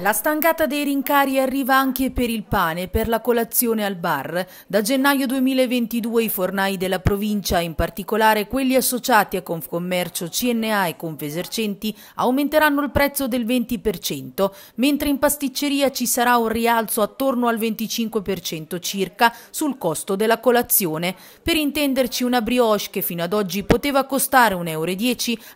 La stangata dei rincari arriva anche per il pane e per la colazione al bar. Da gennaio 2022 i fornai della provincia, in particolare quelli associati a Confcommercio, CNA e Confesercenti, aumenteranno il prezzo del 20%, mentre in pasticceria ci sarà un rialzo attorno al 25% circa sul costo della colazione. Per intenderci una brioche che fino ad oggi poteva costare 1,10 euro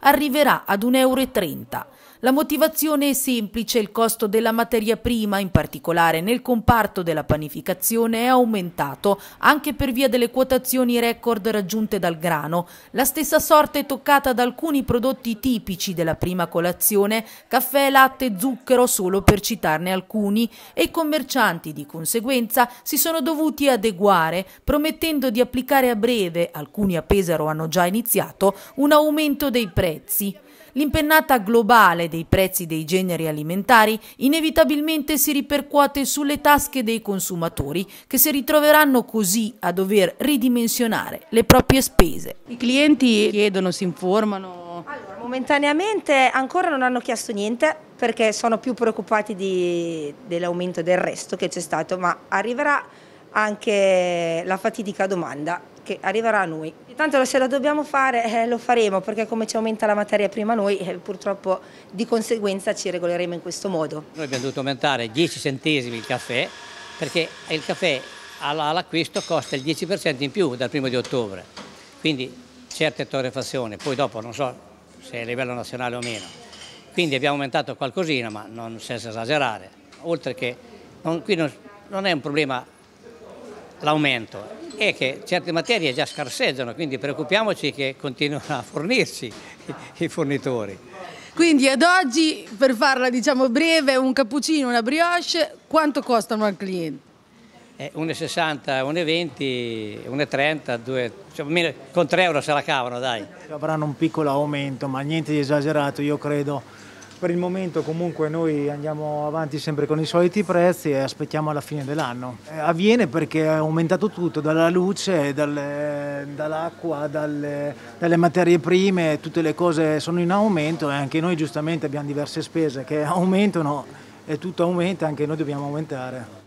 arriverà ad 1,30 euro. La motivazione è semplice, il costo della materia prima, in particolare nel comparto della panificazione, è aumentato anche per via delle quotazioni record raggiunte dal grano. La stessa sorte è toccata ad alcuni prodotti tipici della prima colazione, caffè, latte, zucchero, solo per citarne alcuni, e i commercianti di conseguenza si sono dovuti adeguare, promettendo di applicare a breve, alcuni a Pesaro hanno già iniziato, un aumento dei prezzi. L'impennata globale dei prezzi dei generi alimentari inevitabilmente si ripercuote sulle tasche dei consumatori che si ritroveranno così a dover ridimensionare le proprie spese. I clienti chiedono, si informano? Allora, momentaneamente ancora non hanno chiesto niente perché sono più preoccupati dell'aumento del resto che c'è stato, ma arriverà anche la fatidica domanda che arriverà a noi. Tanto se la dobbiamo fare eh, lo faremo perché come ci aumenta la materia prima noi eh, purtroppo di conseguenza ci regoleremo in questo modo. Noi abbiamo dovuto aumentare 10 centesimi il caffè perché il caffè all'acquisto costa il 10% in più dal primo di ottobre, quindi certe torrefazioni, poi dopo non so se è a livello nazionale o meno. Quindi abbiamo aumentato qualcosina ma non senza esagerare, oltre che non, qui non, non è un problema l'aumento è che certe materie già scarseggiano, quindi preoccupiamoci che continuino a fornirci i fornitori. Quindi ad oggi, per farla diciamo breve, un cappuccino, una brioche, quanto costano al cliente? 1,60, 1,20, 1,30, 2, cioè, con 3 euro se la cavano dai. Avranno un piccolo aumento, ma niente di esagerato, io credo per il momento comunque noi andiamo avanti sempre con i soliti prezzi e aspettiamo la fine dell'anno. Eh, avviene perché è aumentato tutto, dalla luce, dal, dall'acqua, dal, dalle materie prime, tutte le cose sono in aumento e anche noi giustamente abbiamo diverse spese che aumentano e tutto aumenta, anche noi dobbiamo aumentare.